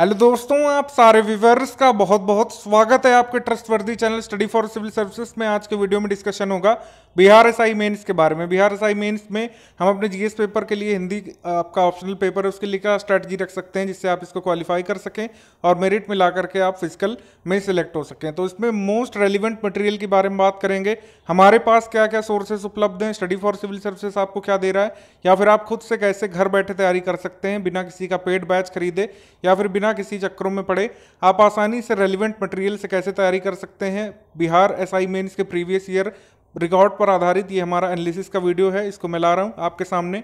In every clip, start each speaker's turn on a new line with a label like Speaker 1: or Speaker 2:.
Speaker 1: hello दोस्तों आप सारे व्यूवर्स का बहुत बहुत स्वागत है आपके trustworthy channel study for civil services में आज के वीडियो में डिस्कशन होगा बिहार एस आई मेन्स के बारे में बिहार एस आई मेन्स में हम अपने जीएस पेपर के लिए हिंदी आपका ऑप्शनल पेपर है उसके लिए क्या स्ट्रैटी रख सकते हैं जिससे आप इसको क्वालिफाई कर सकें और मेरिट में ला करके आप फिजिकल में सिलेक्ट हो सकें तो इसमें मोस्ट रेलिवेंट मटेरियल के बारे में बात करेंगे हमारे पास क्या क्या सोर्सेज उपलब्ध हैं स्टडी फॉर सिविल सर्विसेज आपको क्या दे रहा है या फिर आप खुद से कैसे घर बैठे तैयारी कर सकते हैं बिना किसी का पेड बैच खरीदे या फिर बिना बिना किसी चक्करों में पड़े आप आसानी से रेलिवेंट मटेरियल से कैसे तैयारी कर सकते हैं बिहार एस आई के प्रीवियस ईयर रिकॉर्ड पर आधारित ये हमारा एनालिसिस का वीडियो है इसको मैं ला रहा हूँ आपके सामने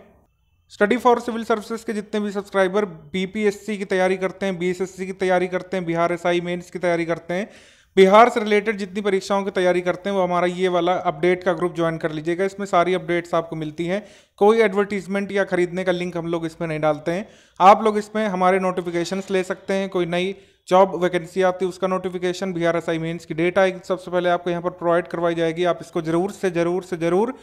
Speaker 1: स्टडी फॉर सिविल सर्विसेज के जितने भी सब्सक्राइबर बीपीएससी की तैयारी करते हैं बीएसएससी की तैयारी करते हैं बिहार एस आई की तैयारी करते हैं बिहार से रिलेटेड जितनी परीक्षाओं की तैयारी करते हैं वो हमारा ये वाला अपडेट का ग्रुप ज्वाइन कर लीजिएगा इसमें सारी अपडेट्स आपको मिलती हैं कोई एडवर्टीजमेंट या खरीदने का लिंक हम लोग इसमें नहीं डालते हैं आप लोग इसमें हमारे नोटिफिकेशन ले सकते हैं कोई नई जॉब वैकेंसी आती है उसका नोटिफिकेशन बिहार एस आई की डेट आएगी सबसे पहले आपको यहाँ पर प्रोवाइड करवाई जाएगी आप इसको जरूर से जरूर से जरूर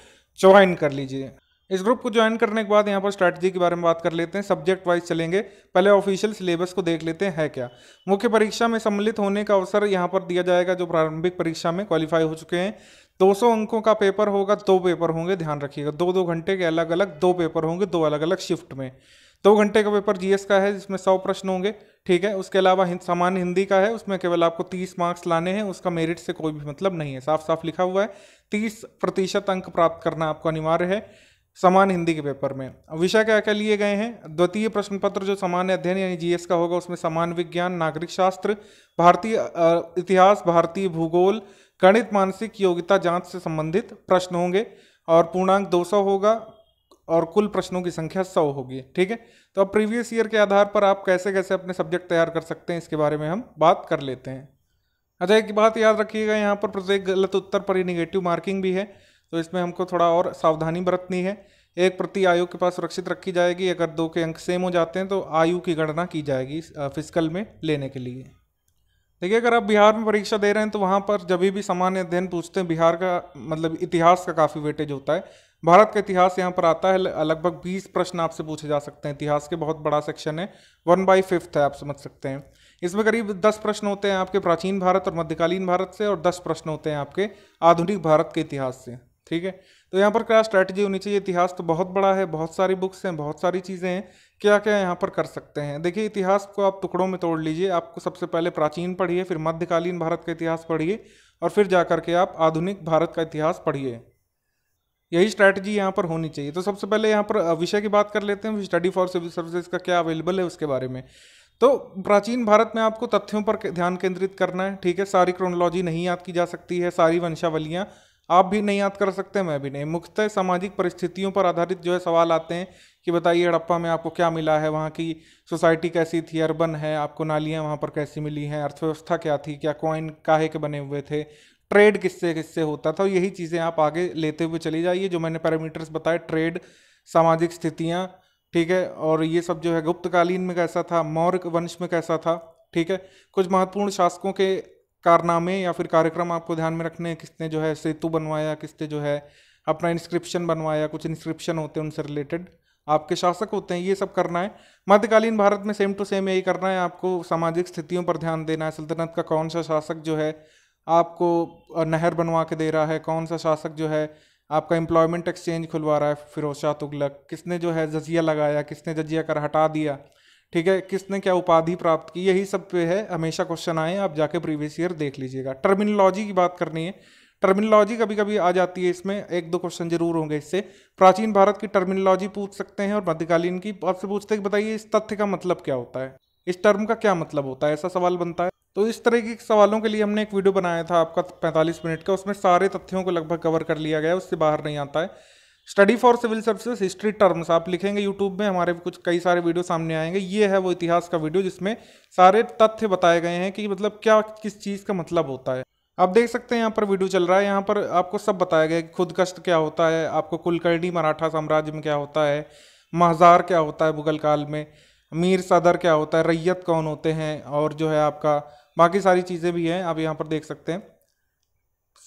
Speaker 1: ज्वाइन कर लीजिए इस ग्रुप को ज्वाइन करने के बाद यहाँ पर स्ट्रैटेजी के बारे में बात कर लेते हैं सब्जेक्ट वाइज चलेंगे पहले ऑफिशियल सिलेबस को देख लेते हैं है क्या मुख्य परीक्षा में सम्मिलित होने का अवसर यहाँ पर दिया जाएगा जो प्रारंभिक परीक्षा में क्वालिफाई हो चुके हैं 200 अंकों का पेपर होगा दो पेपर होंगे ध्यान रखिएगा दो दो घंटे के अलग अलग दो पेपर होंगे दो अलग अलग शिफ्ट में दो घंटे का पेपर जीएस का है जिसमें सौ प्रश्न होंगे ठीक है उसके अलावा सामान्य हिंदी का है उसमें केवल आपको तीस मार्क्स लाने हैं उसका मेरिट से कोई भी मतलब नहीं है साफ साफ लिखा हुआ है तीस प्रतिशत अंक प्राप्त करना आपको अनिवार्य है समान हिंदी के पेपर में विषय क्या क्या लिए गए हैं द्वितीय प्रश्न पत्र जो सामान्य अध्ययन यानी जीएस का होगा उसमें समान विज्ञान नागरिक शास्त्र भारतीय इतिहास भारतीय भूगोल गणित मानसिक योग्यता जांच से संबंधित प्रश्न होंगे और पूर्णांक 200 होगा और कुल प्रश्नों की संख्या सौ होगी ठीक है तो अब प्रीवियस ईयर के आधार पर आप कैसे कैसे अपने सब्जेक्ट तैयार कर सकते हैं इसके बारे में हम बात कर लेते हैं अच्छा एक बात याद रखिएगा यहाँ पर प्रत्येक गलत उत्तर पर ही निगेटिव मार्किंग भी है तो इसमें हमको थोड़ा और सावधानी बरतनी है एक प्रति आयु के पास सुरक्षित रखी जाएगी अगर दो के अंक सेम हो जाते हैं तो आयु की गणना की जाएगी फिजिकल में लेने के लिए देखिए अगर आप बिहार में परीक्षा दे रहे हैं तो वहाँ पर जब भी सामान्य अध्ययन पूछते हैं बिहार का मतलब इतिहास का काफ़ी वेटेज होता है भारत का इतिहास यहाँ पर आता है लगभग 20 प्रश्न आपसे पूछे जा सकते हैं इतिहास के बहुत बड़ा सेक्शन है वन बाई फिफ्थ है आप समझ सकते हैं इसमें करीब 10 प्रश्न होते हैं आपके प्राचीन भारत और मध्यकालीन भारत से और 10 प्रश्न होते हैं आपके आधुनिक भारत के इतिहास से ठीक है तो यहाँ पर क्या स्ट्रैटेजी होनी चाहिए इतिहास तो बहुत बड़ा है बहुत सारी बुक्स हैं बहुत सारी चीज़ें हैं क्या क्या यहाँ पर कर सकते हैं देखिए इतिहास को आप टुकड़ों में तोड़ लीजिए आपको सबसे पहले प्राचीन पढ़िए फिर मध्यकालीन भारत का इतिहास पढ़िए और फिर जा के आप आधुनिक भारत का इतिहास पढ़िए यही स्ट्रैटेजी यहाँ पर होनी चाहिए तो सबसे पहले यहाँ पर विषय की बात कर लेते हैं स्टडी फॉर सिविल सर्विसेज का क्या अवेलेबल है उसके बारे में तो प्राचीन भारत में आपको तथ्यों पर ध्यान केंद्रित करना है ठीक है सारी क्रोनोलॉजी नहीं याद की जा सकती है सारी वंशावलियाँ आप भी नहीं याद कर सकते मैं भी नहीं मुख्यतः सामाजिक परिस्थितियों पर आधारित जो है सवाल आते हैं कि बताइए हड़प्पा में आपको क्या मिला है वहाँ की सोसाइटी कैसी थी अर्बन है आपको नालियाँ वहाँ पर कैसी मिली हैं अर्थव्यवस्था क्या थी क्या कॉइन काहे के बने हुए थे ट्रेड किससे किससे होता था यही चीज़ें आप आगे लेते हुए चली जाइए जो मैंने पैरामीटर्स बताए ट्रेड सामाजिक स्थितियाँ ठीक है और ये सब जो है गुप्तकालीन में कैसा था मौर्य वंश में कैसा था ठीक है कुछ महत्वपूर्ण शासकों के कारनामे या फिर कार्यक्रम आपको ध्यान में रखने हैं किसने जो है सेतु बनवाया किसने जो है अपना इंस्क्रिप्शन बनवाया कुछ इंस्क्रिप्शन होते हैं उनसे रिलेटेड आपके शासक होते हैं ये सब करना है मध्यकालीन भारत में सेम टू सेम यही करना है आपको सामाजिक स्थितियों पर ध्यान देना है सल्तनत का कौन सा शासक जो है आपको नहर बनवा के दे रहा है कौन सा शासक जो है आपका एम्प्लॉयमेंट एक्सचेंज खुलवा रहा है फिरोज शाह तुगलक किसने जो है जजिया लगाया किसने जजिया कर हटा दिया ठीक है किसने क्या उपाधि प्राप्त की यही सब पे है हमेशा क्वेश्चन आए आप जाके प्रीवियस ईयर देख लीजिएगा टर्मिनोलॉजी की बात करनी है टर्मिनोलॉजी कभी कभी आ जाती है इसमें एक दो क्वेश्चन जरूर होंगे इससे प्राचीन भारत की टर्मिनोलॉजी पूछ सकते हैं और मध्यकालीन की आपसे पूछते हैं बताइए इस तथ्य का मतलब क्या होता है इस टर्म का क्या मतलब होता है ऐसा सवाल बनता है तो इस तरह के सवालों के लिए हमने एक वीडियो बनाया था आपका 45 मिनट का उसमें सारे तथ्यों को लगभग कवर कर लिया गया उससे बाहर नहीं आता है study for civil services history terms आप लिखेंगे यूट्यूब में हमारे कुछ कई सारे वीडियो सामने आएंगे ये है वो इतिहास का वीडियो जिसमें सारे तथ्य बताए गए हैं कि मतलब क्या किस चीज़ का मतलब होता है आप देख सकते हैं यहाँ पर वीडियो चल रहा है यहाँ पर आपको सब बताया गया है कि खुद कष्ट क्या होता है आपको कुलकर्णी मराठा साम्राज्य में क्या होता है महजार क्या होता है मुगल काल में मीर सदर क्या होता है रैयत कौन होते हैं और जो है आपका बाकी सारी चीज़ें भी हैं आप यहाँ पर देख सकते हैं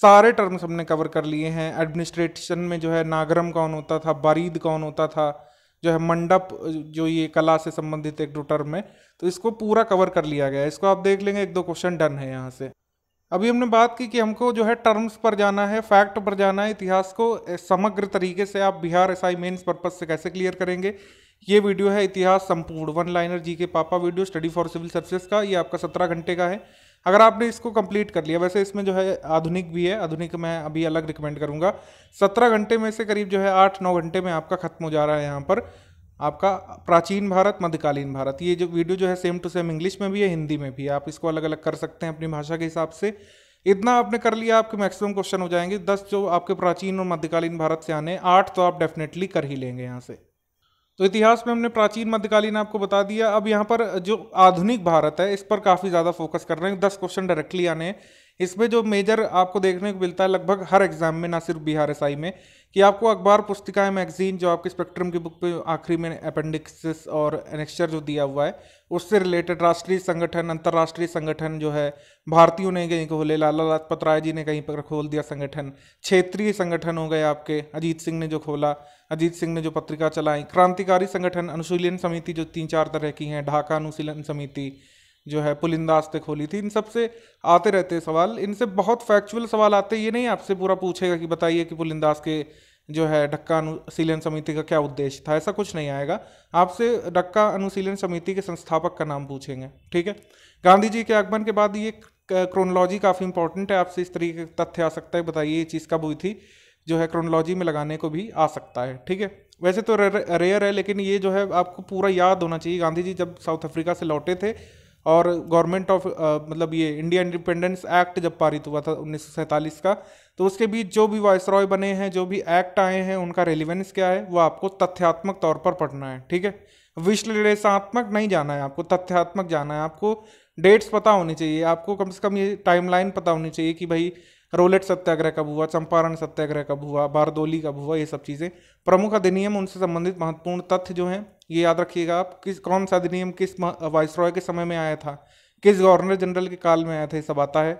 Speaker 1: सारे टर्म्स हमने कवर कर लिए हैं एडमिनिस्ट्रेशन में जो है नागरम कौन होता था बारीद कौन होता था जो है मंडप जो ये कला से संबंधित एक दो टर्म है तो इसको पूरा कवर कर लिया गया है इसको आप देख लेंगे एक दो क्वेश्चन डन है यहाँ से अभी हमने बात की कि हमको जो है टर्म्स पर जाना है फैक्ट पर जाना है इतिहास को समग्र तरीके से आप Bihar S I mains purpose से कैसे क्लियर करेंगे ये वीडियो है इतिहास संपूर्ण वन लाइनर जी के पापा video study for civil services का ये आपका सत्रह घंटे का है अगर आपने इसको कंप्लीट कर लिया वैसे इसमें जो है आधुनिक भी है आधुनिक मैं अभी अलग रिकमेंड करूँगा सत्रह घंटे में से करीब जो है आठ नौ घंटे में आपका खत्म हो जा रहा है यहाँ पर आपका प्राचीन भारत मध्यकालीन भारत ये जो वीडियो जो है सेम टू सेम इंग्लिश में भी है हिंदी में भी है आप इसको अलग अलग कर सकते हैं अपनी भाषा के हिसाब से इतना आपने कर लिया आपके मैक्सिमम क्वेश्चन हो जाएंगे दस जो आपके प्राचीन और मध्यकालीन भारत से आने आठ तो आप डेफिनेटली कर ही लेंगे यहाँ से तो इतिहास में हमने प्राचीन मध्यकालीन आपको बता दिया अब यहाँ पर जो आधुनिक भारत है इस पर काफ़ी ज़्यादा फोकस कर रहे हैं दस क्वेश्चन डायरेक्टली आने हैं इसमें जो मेजर आपको देखने को मिलता है लगभग हर एग्जाम में ना सिर्फ बिहार एस में कि आपको अखबार पुस्तिकाएं मैगजीन जो आपके स्पेक्ट्रम की बुक पे आखिरी में अपेंडिक्स और एनेक्चर जो दिया हुआ है उससे रिलेटेड राष्ट्रीय संगठन अंतर्राष्ट्रीय संगठन जो है भारतीयों ने कहीं खोले लाला लाजपत राय जी ने कहीं पर खोल दिया संगठन क्षेत्रीय संगठन हो गए आपके अजीत सिंह ने जो खोला अजीत सिंह ने जो पत्रिका चलाई क्रांतिकारी संगठन अनुशीलन समिति जो तीन चार तरह की हैं ढाका अनुशीलन समिति जो है पुलिंदा आस्ते खोली थी इन सब से आते रहते सवाल इनसे बहुत फैक्चुअल सवाल आते ये नहीं आपसे पूरा पूछेगा कि बताइए कि पुलिंदास के जो है ढक्का अनुशीलन समिति का क्या उद्देश्य था ऐसा कुछ नहीं आएगा आपसे ढक्का अनुशीलन समिति के संस्थापक का नाम पूछेंगे ठीक है गांधी जी के आगमन के बाद ये क्रोनोलॉजी काफ़ी इंपॉर्टेंट है आपसे इस तरीके का तथ्य आ सकता है बताइए ये चीज़ कब हुई थी जो है क्रोनोलॉजी में लगाने को भी आ सकता है ठीक है वैसे तो रेयर है लेकिन ये जो है आपको पूरा याद होना चाहिए गांधी जी जब साउथ अफ्रीका से लौटे थे और गवर्नमेंट ऑफ मतलब ये इंडिया इंडिपेंडेंस एक्ट जब पारित हुआ था उन्नीस का तो उसके बीच जो भी वॉइस रॉय बने हैं जो भी एक्ट आए हैं उनका रेलिवेंस क्या है वो आपको तथ्यात्मक तौर पर पढ़ना है ठीक है विश्लेषणात्मक नहीं जाना है आपको तथ्यात्मक जाना है आपको डेट्स पता होनी चाहिए आपको कम से कम ये टाइमलाइन पता होनी चाहिए कि भाई रोलेट सत्याग्रह कब हुआ चंपारण सत्याग्रह कब हुआ बारदोली कब हुआ ये सब चीज़ें प्रमुख अधिनियम उनसे संबंधित महत्वपूर्ण तथ्य जो हैं ये याद रखिएगा आप किस कौन सा अधिनियम किस वाइस रॉय के समय में आया था किस गवर्नर जनरल के काल में आया था ये सब आता है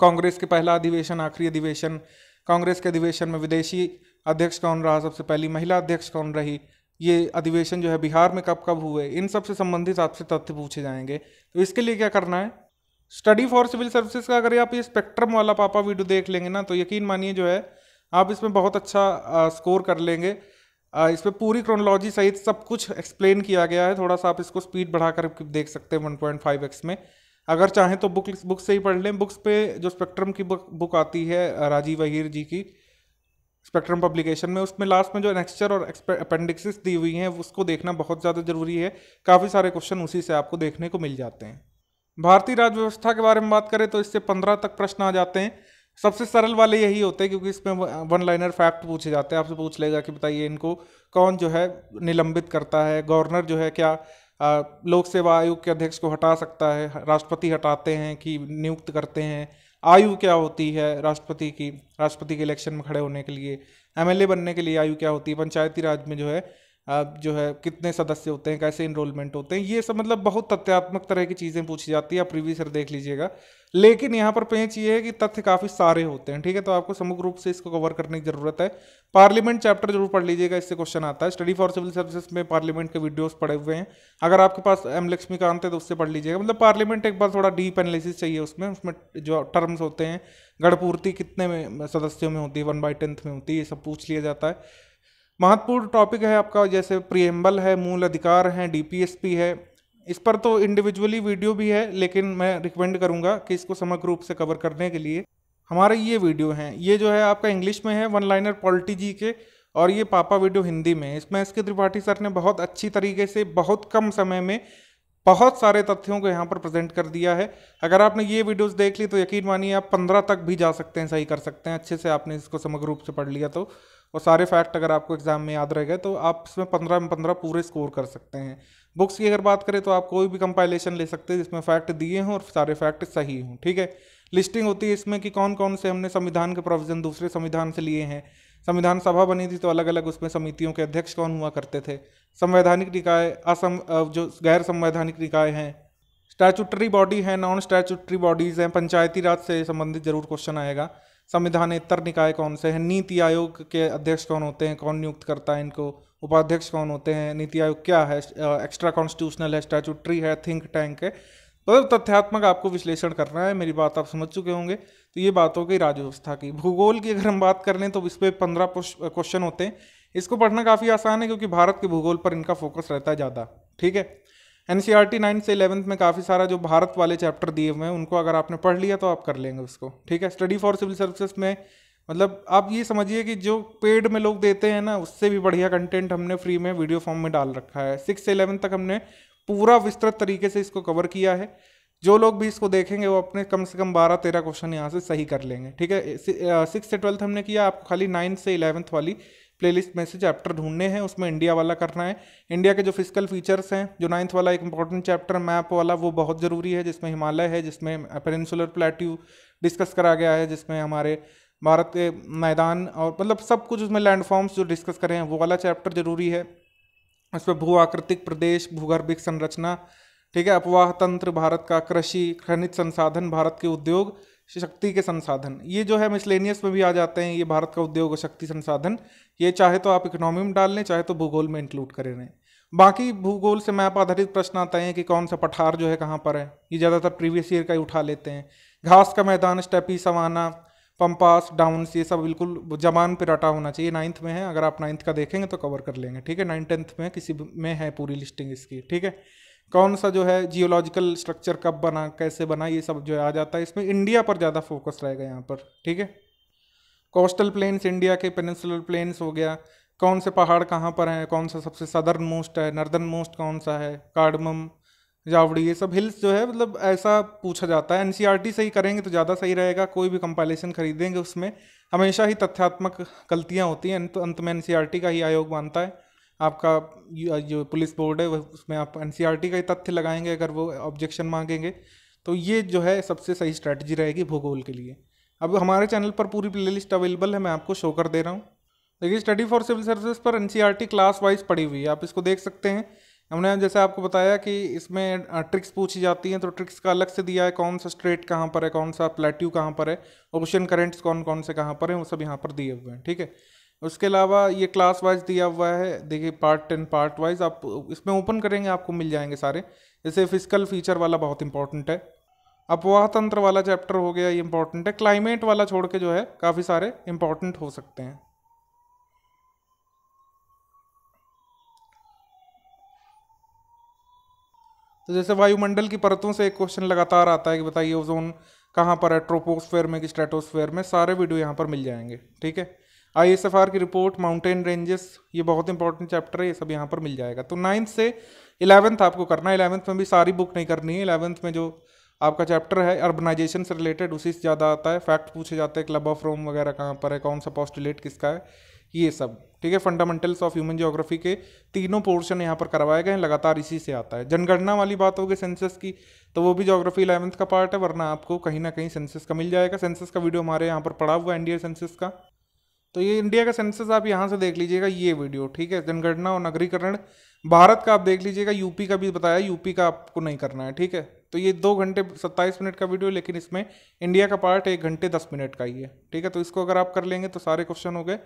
Speaker 1: कांग्रेस के पहला अधिवेशन आखिरी अधिवेशन कांग्रेस के अधिवेशन में विदेशी अध्यक्ष कौन रहा सबसे पहली महिला अध्यक्ष कौन रही ये अधिवेशन जो है बिहार में कब कब हुए इन सब से संबंधित आपसे तथ्य पूछे जाएंगे तो इसके लिए क्या करना है स्टडी फॉर सिविल सर्विसेज का अगर आप ये स्पेक्ट्रम वाला पापा वीडियो देख लेंगे ना तो यकीन मानिए जो है आप इसमें बहुत अच्छा आ, स्कोर कर लेंगे इस पर पूरी क्रोनोलॉजी सहित सब कुछ एक्सप्लेन किया गया है थोड़ा सा आप इसको स्पीड बढ़ा कर देख सकते हैं वन पॉइंट फाइव एक्स में अगर चाहें तो बुक बुक से ही पढ़ लें बुक्स पे जो स्पेक्ट्रम की बुक बुक आती है राजीव अहिर जी की स्पेक्ट्रम पब्लिकेशन में उसमें लास्ट में जो नेक्स्चर और अपेंडिक्सिस दी हुई हैं उसको देखना बहुत ज़्यादा ज़रूरी है काफ़ी सारे क्वेश्चन उसी से आपको देखने को मिल जाते हैं भारतीय राज्य व्यवस्था के बारे में बात करें तो इससे पंद्रह तक प्रश्न आ जाते हैं सबसे सरल वाले यही होते हैं क्योंकि इसमें वन लाइनर फैक्ट पूछे जाते हैं आपसे पूछ लेगा कि बताइए इनको कौन जो है निलंबित करता है गवर्नर जो है क्या लोक सेवा आयोग के अध्यक्ष को हटा सकता है राष्ट्रपति हटाते हैं कि नियुक्त करते हैं आयु क्या होती है राष्ट्रपति की राष्ट्रपति के इलेक्शन में खड़े होने के लिए एमएलए बनने के लिए आयु क्या होती है पंचायती राज में जो है जो है कितने सदस्य होते हैं कैसे इनरोलमेंट होते हैं ये सब मतलब बहुत तथ्यात्मक तरह की चीज़ें पूछी जाती है आप प्रीवियस देख लीजिएगा लेकिन यहाँ पर पेंच ये है कि तथ्य काफ़ी सारे होते हैं ठीक है तो आपको समग्र रूप से इसको कवर करने की ज़रूरत है पार्लियामेंट चैप्टर जरूर पढ़ लीजिएगा इससे क्वेश्चन आता है स्टडी फॉर सिविल सर्विसेज में पार्लियामेंट के वीडियोज़ पड़े हुए हैं अगर आपके पास एम लक्ष्मीकांत है तो उससे पढ़ लीजिएगा मतलब पार्लियामेंट एक बार थोड़ा डीप एनालिसिस चाहिए उसमें उसमें जो टर्म्स होते हैं गढ़पूर्ति कितने में सदस्यों में होती है वन बाई टेंथ में होती है ये सब पूछ लिया जाता है महत्वपूर्ण टॉपिक है आपका जैसे प्रियम्बल है मूल अधिकार हैं डीपीएसपी है इस पर तो इंडिविजुअली वीडियो भी है लेकिन मैं रिकमेंड करूँगा कि इसको समग्र रूप से कवर करने के लिए हमारे ये वीडियो हैं ये जो है आपका इंग्लिश में है वन लाइनर पॉलिटी जी के और ये पापा वीडियो हिंदी में इसमें इसके त्रिपाठी सर ने बहुत अच्छी तरीके से बहुत कम समय में बहुत सारे तथ्यों को यहाँ पर प्रेजेंट कर दिया है अगर आपने ये वीडियोस देख ली तो यकीन मानिए आप पंद्रह तक भी जा सकते हैं सही कर सकते हैं अच्छे से आपने इसको समग्र रूप से पढ़ लिया तो और सारे फैक्ट अगर आपको एग्जाम में याद रह गए तो आप इसमें पंद्रह में पंद्रह पूरे स्कोर कर सकते हैं बुक्स की अगर बात करें तो आप कोई भी कंपाइलेशन ले सकते हैं जिसमें फैक्ट दिए हों और सारे फैक्ट सही हों ठीक है लिस्टिंग होती है इसमें कि कौन कौन से हमने संविधान के प्रोविज़न दूसरे संविधान से लिए हैं संविधान सभा बनी थी तो अलग अलग उसमें समितियों के अध्यक्ष कौन हुआ करते थे संवैधानिक निकाय असम जो गैर संवैधानिक निकाय हैं स्टैचुटरी बॉडी है नॉन स्टैचुटरी बॉडीज़ हैं पंचायती राज से संबंधित जरूर क्वेश्चन आएगा संविधानेतर निकाय कौन से हैं नीति आयोग के अध्यक्ष कौन होते हैं कौन नियुक्त करता है इनको उपाध्यक्ष कौन होते हैं नीति आयोग क्या है एक्स्ट्रा कॉन्स्टिट्यूशनल है स्टैचूट्री है थिंक टैंक है मतलब तो तथ्यात्मक आपको विश्लेषण करना है मेरी बात आप समझ चुके होंगे तो ये बात हो गई राजव्यवस्था की भूगोल की अगर हम बात कर लें तो इस पर पंद्रह क्वेश्चन होते हैं इसको पढ़ना काफ़ी आसान है क्योंकि भारत के भूगोल पर इनका फोकस रहता है ज़्यादा ठीक है N C R T ninth से इलेवंथ में काफ़ी सारा जो भारत वाले चैप्टर दिए हुए हैं उनको अगर आपने पढ़ लिया तो आप कर लेंगे उसको ठीक है स्टडी फॉर सिविल सर्विसेज में मतलब आप ये समझिए कि जो पेड में लोग देते हैं ना उससे भी बढ़िया कंटेंट हमने फ्री में वीडियो फॉर्म में डाल रखा है सिक्स से इलेवंथ तक हमने पूरा विस्तृत तरीके से इसको कवर किया है जो लोग भी इसको देखेंगे वो अपने कम से कम बारह तेरह क्वेश्चन यहाँ से सही कर लेंगे ठीक है सिक्स uh, से ट्वेल्थ हमने किया आपको खाली नाइन्थ से इलेवंथ वाली प्लेलिस्ट में से चैप्टर ढूंढने हैं उसमें इंडिया वाला करना है इंडिया के जो फिजिकल फीचर्स हैं जो नाइन्थ वाला एक इंपॉर्टेंट चैप्टर मैप वाला वो बहुत ज़रूरी है जिसमें हिमालय है जिसमें पेनसुलर प्लेट्यू डिस्कस करा गया है जिसमें हमारे भारत के मैदान और मतलब सब कुछ उसमें लैंडफॉर्म्स जो डिस्कस करें हैं वो वाला चैप्टर ज़रूरी है उसमें भू आकृतिक प्रदेश भूगर्भिक संरचना ठीक है अपवाह तंत्र भारत का कृषि खनिज संसाधन भारत के उद्योग शक्ति के संसाधन ये जो है मिसलेनियस में भी आ जाते हैं ये भारत का उद्योग और शक्ति संसाधन ये चाहे तो आप इकोनॉमी में डाल लें चाहे तो भूगोल में इंक्लूड करें रहें बाकी भूगोल से मैप आधारित प्रश्न आता है कि कौन सा पठार जो है कहाँ पर है ये ज़्यादातर प्रीवियस ईयर का ही उठा लेते हैं घास का मैदान स्टेपी सवाना पंपास डाउन्स ये सब बिल्कुल जमान पर रटा होना चाहिए नाइन्थ में है अगर आप नाइन्थ का देखेंगे तो कवर कर लेंगे ठीक है नाइन टेंथ में किसी में है पूरी लिस्टिंग इसकी ठीक है कौन सा जो है जियोलॉजिकल स्ट्रक्चर कब बना कैसे बना ये सब जो आ जाता है इसमें इंडिया पर ज़्यादा फोकस रहेगा यहाँ पर ठीक है कोस्टल प्लेन्स इंडिया के पेनिसुलर प्लेन्स हो गया कौन से पहाड़ कहाँ पर हैं कौन सा सबसे सदर्न मोस्ट है नर्दर्न मोस्ट कौन सा है कार्डमम जावड़ी ये सब हिल्स जो है मतलब ऐसा पूछा जाता है एनसीईआरटी से ही करेंगे तो ज़्यादा सही रहेगा कोई भी कंपाइलेशन खरीदेंगे उसमें हमेशा ही तथ्यात्मक गलतियाँ होती हैं तो अंत में एनसीईआरटी e का ही आयोग मानता है आपका जो पुलिस बोर्ड है उसमें आप एन e का ही तथ्य लगाएंगे अगर वो ऑब्जेक्शन मांगेंगे तो ये जो है सबसे सही स्ट्रैटेजी रहेगी भूगोल के लिए अब हमारे चैनल पर पूरी लिस्ट अवेलेबल है मैं आपको शो कर दे रहा हूँ देखिए स्टडी फॉर सिविल सर्विस पर एन क्लास वाइज पड़ी हुई है आप इसको देख सकते हैं हमने जैसे आपको बताया कि इसमें ट्रिक्स पूछी जाती हैं तो ट्रिक्स का अलग से दिया है कौन सा स्ट्रेट कहाँ पर है कौन सा प्लेट्यू कहाँ पर है ओशन करेंट्स कौन कौन से कहाँ पर हैं वो सब यहाँ पर दिए हुए हैं ठीक है उसके अलावा ये क्लास वाइज दिया हुआ है देखिए पार्ट टेन पार्ट वाइज आप इसमें ओपन करेंगे आपको मिल जाएंगे सारे जैसे फिजिकल फीचर वाला बहुत इंपॉर्टेंट है अपवाह तंत्र वाला चैप्टर हो गया ये इंपॉर्टेंट है क्लाइमेट वाला छोड़ के जो है काफ़ी सारे इंपॉर्टेंट हो सकते हैं तो जैसे वायुमंडल की परतों से एक क्वेश्चन लगातार आता है कि बताइए ओजोन कहाँ पर है ट्रोपोस्फेयर में कि स्ट्रेटोस्फेयर में सारे वीडियो यहाँ पर मिल जाएंगे ठीक है आई एस एफ आर की रिपोर्ट माउंटेन रेंजेस ये बहुत इंपॉर्टेंट चैप्टर है ये सब यहाँ पर मिल जाएगा तो नाइन्थ से इलेवंथ आपको करना है इलेवंथ में भी सारी बुक नहीं करनी है इलेवंथ में जो आपका चैप्टर है अर्बनाइजेशन से रिलेटेड उसी से ज़्यादा आता है फैक्ट पूछे जाते हैं क्लब ऑफ रोम वगैरह कहाँ पर है कौन सा पॉस्टुलेट किसका है ये सब ठीक है फंडामेंटल्स ऑफ ह्यूमन जोग्राफी के तीनों पोर्शन यहाँ पर करवाए गए हैं लगातार इसी से आता है जनगणना वाली बात होगी सेंसस की तो वो भी जोग्राफी इलेवंथ का पार्ट है वरना आपको कहीं ना कहीं सेंसस का मिल जाएगा सेंसस का वीडियो हमारे यहाँ पर पड़ा हुआ है एनडीए सेंसस का तो ये इंडिया का सेंसस आप यहाँ से देख लीजिएगा ये वीडियो ठीक है जनगणना और नगरीकरण भारत का आप देख लीजिएगा यूपी का भी बताया यूपी का आपको नहीं करना है ठीक है तो ये दो घंटे सत्ताईस मिनट का वीडियो लेकिन इसमें इंडिया का पार्ट एक घंटे दस मिनट का ही है ठीक है तो इसको अगर आप कर लेंगे तो सारे क्वेश्चन हो गए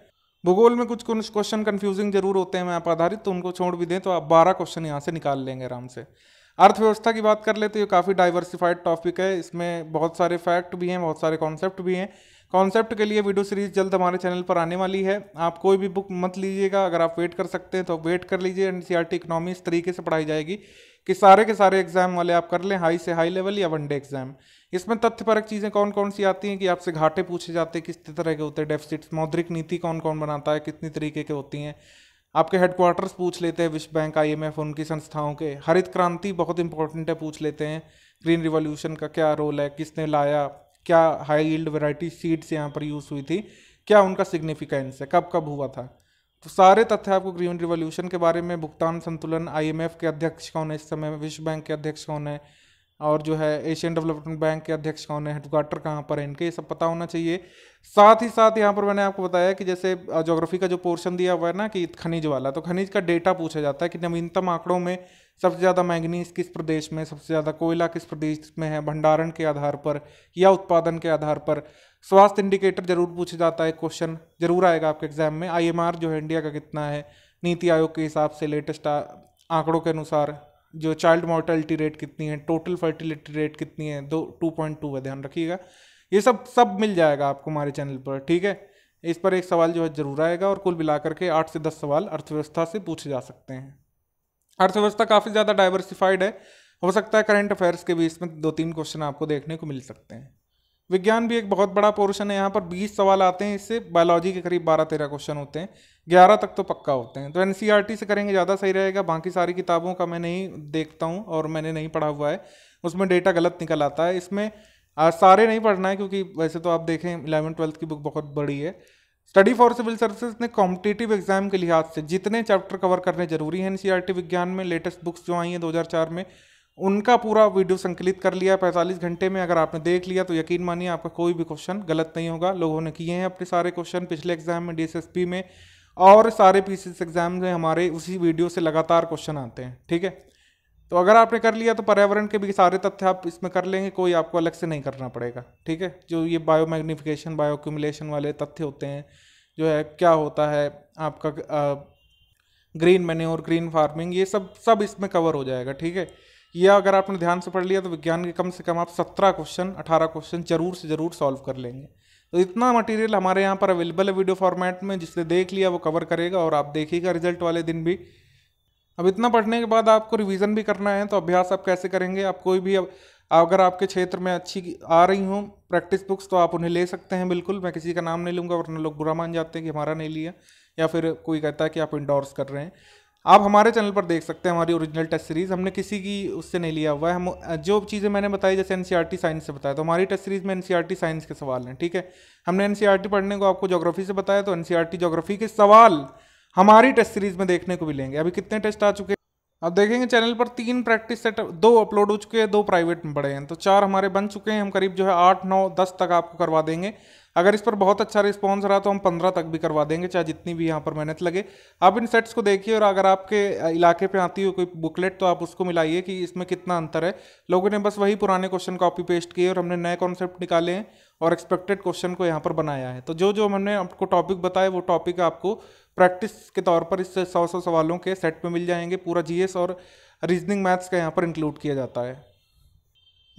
Speaker 1: भूगोल में कुछ कुछ क्वेश्चन कन्फ्यूजिंग जरूर होते हैं मैप आधारित तो उनको छोड़ भी दें तो आप बारह क्वेश्चन यहाँ से निकाल लेंगे आराम से अर्थव्यवस्था की बात कर ले तो ये काफ़ी डाइवर्सिफाइड टॉपिक है इसमें बहुत सारे फैक्ट भी हैं बहुत सारे कॉन्सेप्ट भी हैं कॉन्सेप्ट के लिए वीडियो सीरीज जल्द हमारे चैनल पर आने वाली है आप कोई भी बुक मत लीजिएगा अगर आप वेट कर सकते हैं तो वेट कर लीजिए एन सी इकोनॉमी इस तरीके से पढ़ाई जाएगी कि सारे के सारे एग्जाम वाले आप कर लें हाई से हाई लेवल या वनडे एग्जाम इसमें तथ्यपरक चीज़ें कौन कौन सी आती हैं कि आपसे घाटे पूछे जाते हैं किस तरह के होते हैं डेफिसिट्स मौद्रिक नीति कौन कौन बनाता है कितनी तरीके के होती हैं आपके हेडक्वार्टर्स पूछ लेते हैं विश्व बैंक एफ उनकी संस्थाओं के हरित क्रांति बहुत इंपॉर्टेंट है पूछ लेते हैं ग्रीन रिवॉल्यूशन का क्या रोल है किसने लाया क्या हाई यील्ड वैरायटी सीड्स यहाँ पर यूज़ हुई थी क्या उनका सिग्निफिकेंस है कब कब हुआ था तो सारे तथ्य आपको ग्रीन रिवॉल्यूशन के बारे में भुगतान संतुलन आईएमएफ के अध्यक्ष कौन है इस समय विश्व बैंक के अध्यक्ष कौन है और जो है एशियन डेवलपमेंट बैंक के अध्यक्ष कौन है हेडक्वार्टर कहाँ पर है इनके ये सब पता होना चाहिए साथ ही साथ यहाँ पर मैंने आपको बताया कि जैसे जोग्राफी का जो पोर्शन दिया हुआ है ना कि खनिज वाला तो खनिज का डेटा पूछा जाता है कि नवीनतम आंकड़ों में सबसे ज़्यादा मैंगनीज किस प्रदेश में सबसे ज़्यादा कोयला किस प्रदेश में है भंडारण के आधार पर या उत्पादन के आधार पर स्वास्थ्य इंडिकेटर जरूर पूछा जाता है क्वेश्चन जरूर आएगा आपके एग्जाम में आई जो है इंडिया का कितना है नीति आयोग के हिसाब से लेटेस्ट आंकड़ों के अनुसार जो चाइल्ड मॉर्टेलिटी रेट कितनी है टोटल फर्टिलिटी रेट कितनी है दो टू पॉइंट टू का ध्यान रखिएगा ये सब सब मिल जाएगा आपको हमारे चैनल पर ठीक है इस पर एक सवाल जो है जरूर आएगा और कुल मिला करके आठ से दस सवाल अर्थव्यवस्था से पूछे जा सकते हैं अर्थव्यवस्था काफ़ी ज़्यादा डाइवर्सिफाइड है हो सकता है करंट अफेयर्स के भी इसमें दो तीन क्वेश्चन आपको देखने को मिल सकते हैं विज्ञान भी एक बहुत बड़ा पोर्शन है यहाँ पर बीस सवाल आते हैं इससे बायोलॉजी के करीब बारह तेरह क्वेश्चन होते हैं ग्यारह तक तो पक्का होते हैं तो एन e से करेंगे ज़्यादा सही रहेगा बाकी सारी किताबों का मैं नहीं देखता हूँ और मैंने नहीं पढ़ा हुआ है उसमें डेटा गलत निकल आता है इसमें आ, सारे नहीं पढ़ना है क्योंकि वैसे तो आप देखें इलेवन ट्वेल्थ की बुक बहुत बड़ी है स्टडी फॉर सिविल सर्विसेज ने कॉम्पिटेटिव एग्जाम के लिहाज से जितने चैप्टर कवर करने जरूरी हैं एन e विज्ञान में लेटेस्ट बुक्स जो आई हैं दो में उनका पूरा वीडियो संकलित कर लिया पैंतालीस घंटे में अगर आपने देख लिया तो यकीन मानिए आपका कोई भी क्वेश्चन गलत नहीं होगा लोगों ने किए हैं अपने सारे क्वेश्चन पिछले एग्जाम में डीएसएसपी में और सारे पीसीएस एग्जाम में हमारे उसी वीडियो से लगातार क्वेश्चन आते हैं ठीक है तो अगर आपने कर लिया तो पर्यावरण के भी सारे तथ्य आप इसमें कर लेंगे कोई आपको अलग से नहीं करना पड़ेगा ठीक है जो ये बायो मैग्निफिकेशन बायो वाले तथ्य होते हैं जो है क्या होता है आपका आ, ग्रीन मैन्योर ग्रीन फार्मिंग ये सब सब इसमें कवर हो जाएगा ठीक है यह अगर आपने ध्यान से पढ़ लिया तो विज्ञान के कम से कम आप सत्रह क्वेश्चन अठारह क्वेश्चन जरूर से ज़रूर सॉल्व कर लेंगे तो इतना मटेरियल हमारे यहाँ पर अवेलेबल है वीडियो फॉर्मेट में जिसने देख लिया वो कवर करेगा और आप देखिएगा रिजल्ट वाले दिन भी अब इतना पढ़ने के बाद आपको रिवीजन भी करना है तो अभ्यास आप कैसे करेंगे आप कोई भी अब अगर आपके क्षेत्र में अच्छी आ रही हो प्रैक्टिस बुक्स तो आप उन्हें ले सकते हैं बिल्कुल मैं किसी का नाम नहीं लूँगा वरना लोग बुरा मान जाते हैं कि हमारा नहीं लिया या फिर कोई कहता है कि आप इंडोर्स कर रहे हैं आप हमारे चैनल पर देख सकते हैं हमारी ओरिजिनल टेस्ट सीरीज़ हमने किसी की उससे नहीं लिया हुआ है हम जो चीज़ें मैंने बताई जैसे एनसीईआरटी साइंस e से बताया तो हमारी टेस्ट सीरीज़ में एनसीईआरटी साइंस e के सवाल हैं ठीक है हमने एनसीईआरटी e पढ़ने को आपको जोग्राफी से बताया तो एनसीईआरटी जोग्राफी के सवाल हमारी टेस्ट सीरीज़ में देखने को मिलेंगे अभी कितने टेस्ट आ चुके हैं अब देखेंगे चैनल पर तीन प्रैक्टिस सेट दो अपलोड हो चुके हैं दो प्राइवेट में पड़े हैं तो चार हमारे बन चुके हैं हम करीब जो है आठ नौ दस तक आपको करवा देंगे अगर इस पर बहुत अच्छा रिस्पॉन्स रहा तो हम पंद्रह तक भी करवा देंगे चाहे जितनी भी यहाँ पर मेहनत लगे आप इन सेट्स को देखिए और अगर आपके इलाके पे आती हो कोई बुकलेट तो आप उसको मिलाइए कि इसमें कितना अंतर है लोगों ने बस वही पुराने क्वेश्चन कॉपी पेस्ट किए और हमने नए कॉन्सेप्ट निकाले हैं और एक्सपेक्टेड क्वेश्चन को यहाँ पर बनाया है तो जो जो हमने आपको टॉपिक बताया वो टॉपिक आपको प्रैक्टिस के तौर पर इससे सौ सौ सवालों के सेट में मिल जाएंगे पूरा जीएस और रीजनिंग मैथ्स का यहाँ पर इंक्लूड किया जाता है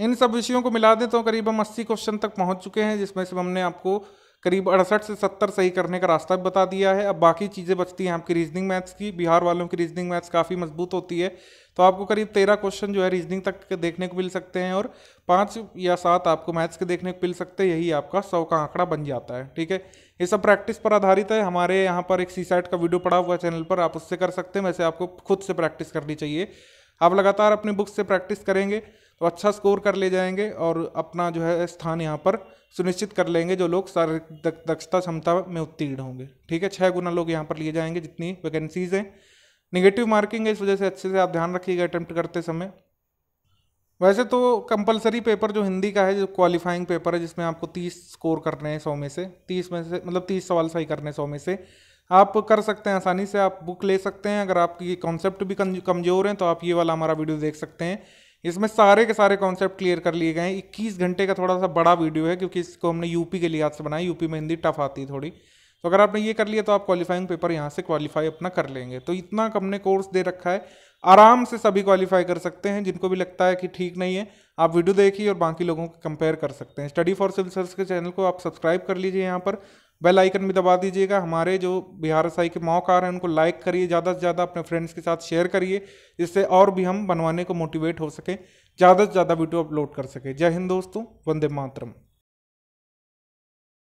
Speaker 1: इन सब विषयों को मिला दें तो करीब हम अस्सी क्वेश्चन तक पहुंच चुके हैं जिसमें से हमने आपको करीब अड़सठ से सत्तर सही करने का रास्ता भी बता दिया है अब बाकी चीज़ें बचती हैं आपकी रीजनिंग मैथ्स की बिहार वालों की रीजनिंग मैथ्स काफ़ी मजबूत होती है तो आपको करीब तेरह क्वेश्चन जो है रीजनिंग तक के देखने को मिल सकते हैं और पाँच या सात आपको मैथ्स के देखने को मिल सकते हैं यही आपका सौ का आंकड़ा बन जाता है ठीक है ये सब प्रैक्टिस पर आधारित है हमारे यहाँ पर एक सी का वीडियो पड़ा हुआ चैनल पर आप उससे कर सकते हैं वैसे आपको खुद से प्रैक्टिस करनी चाहिए आप लगातार अपनी बुक्स से प्रैक्टिस करेंगे तो अच्छा स्कोर कर ले जाएंगे और अपना जो है स्थान यहाँ पर सुनिश्चित कर लेंगे जो लोग शारीरिक दक्षता क्षमता में उत्तीर्ण होंगे ठीक है छः गुना लोग यहाँ पर लिए जाएंगे जितनी वैकेंसीज़ हैं निगेटिव मार्किंग है इस वजह से अच्छे से आप ध्यान रखिएगा अटैम्प्ट करते समय वैसे तो कंपलसरी पेपर जो हिंदी का है जो क्वालिफाइंग पेपर है जिसमें आपको तीस स्कोर करने हैं सौ में से तीस में से मतलब तीस सवाल सही करने सौ में से आप कर सकते हैं आसानी से आप बुक ले सकते हैं अगर आपकी कॉन्सेप्ट भी कमज़ोर हैं तो आप ये वाला हमारा वीडियो देख सकते हैं इसमें सारे के सारे कॉन्सेप्ट क्लियर कर लिए गए हैं इक्कीस घंटे का थोड़ा सा बड़ा वीडियो है क्योंकि इसको हमने यूपी के लिहाज से बनाया यूपी में हिंदी टफ आती है थोड़ी तो अगर आपने ये कर लिया तो आप क्वालिफाइंग पेपर यहाँ से क्वालिफाई अपना कर लेंगे तो इतना हमने कोर्स दे रखा है आराम से सभी क्वालिफाई कर सकते हैं जिनको भी लगता है कि ठीक नहीं है आप वीडियो देखिए और बाकी लोगों को कंपेयर कर सकते हैं स्टडी फॉर सिविल सर्विस के चैनल को आप सब्सक्राइब कर लीजिए यहाँ पर बेल आइकन भी दबा दीजिएगा हमारे जो बिहार साई के रहे हैं उनको लाइक करिए ज़्यादा से ज़्यादा अपने फ्रेंड्स के साथ शेयर करिए जिससे और भी हम बनवाने को मोटिवेट हो सकें ज़्यादा से ज़्यादा वीडियो अपलोड कर सकें जय हिंद दोस्तों वंदे मातरम